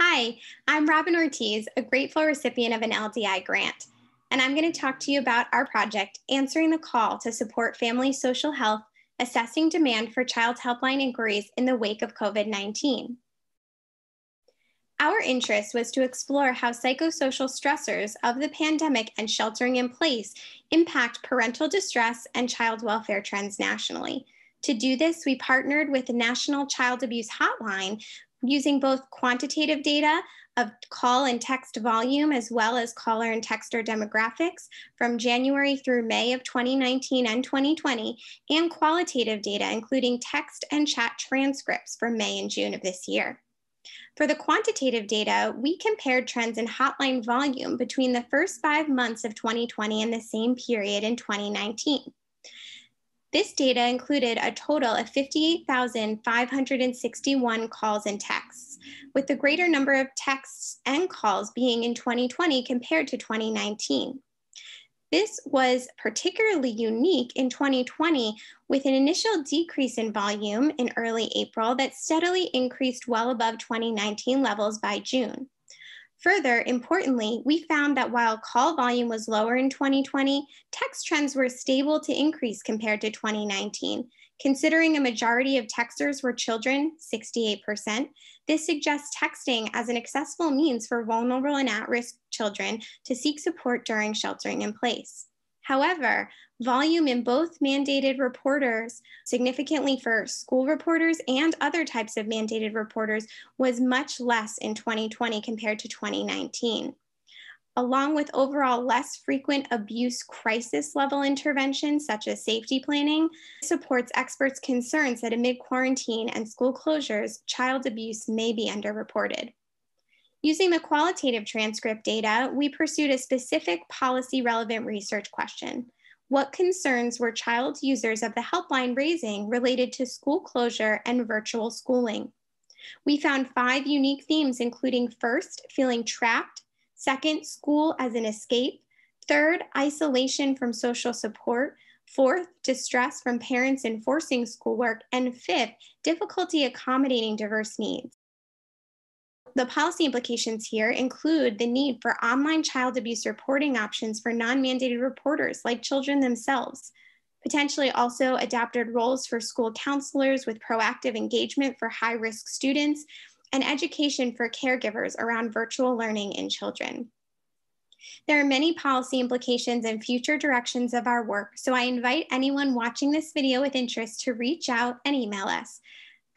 Hi, I'm Robin Ortiz, a grateful recipient of an LDI grant, and I'm going to talk to you about our project, Answering the Call to Support Family Social Health, Assessing Demand for Child Helpline Inquiries in the Wake of COVID 19. Our interest was to explore how psychosocial stressors of the pandemic and sheltering in place impact parental distress and child welfare trends nationally. To do this, we partnered with the National Child Abuse Hotline, using both quantitative data of call and text volume as well as caller and texter demographics from January through May of 2019 and 2020, and qualitative data, including text and chat transcripts from May and June of this year. For the quantitative data, we compared trends in hotline volume between the first five months of 2020 and the same period in 2019. This data included a total of 58,561 calls and texts, with the greater number of texts and calls being in 2020 compared to 2019. This was particularly unique in 2020 with an initial decrease in volume in early April that steadily increased well above 2019 levels by June. Further, importantly, we found that while call volume was lower in 2020, text trends were stable to increase compared to 2019. Considering a majority of texters were children, 68%, this suggests texting as an accessible means for vulnerable and at risk children to seek support during sheltering in place. However, volume in both mandated reporters, significantly for school reporters and other types of mandated reporters, was much less in 2020 compared to 2019 along with overall less frequent abuse crisis level interventions, such as safety planning, supports experts' concerns that amid quarantine and school closures, child abuse may be underreported. Using the qualitative transcript data, we pursued a specific policy relevant research question. What concerns were child users of the helpline raising related to school closure and virtual schooling? We found five unique themes, including first, feeling trapped, second, school as an escape, third, isolation from social support, fourth, distress from parents enforcing schoolwork, and fifth, difficulty accommodating diverse needs. The policy implications here include the need for online child abuse reporting options for non mandated reporters like children themselves, potentially also adapted roles for school counselors with proactive engagement for high risk students, and education for caregivers around virtual learning in children. There are many policy implications and future directions of our work, so I invite anyone watching this video with interest to reach out and email us.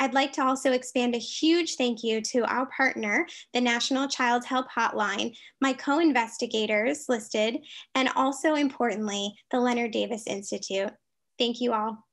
I'd like to also expand a huge thank you to our partner, the National Child Help Hotline, my co investigators listed, and also importantly, the Leonard Davis Institute. Thank you all.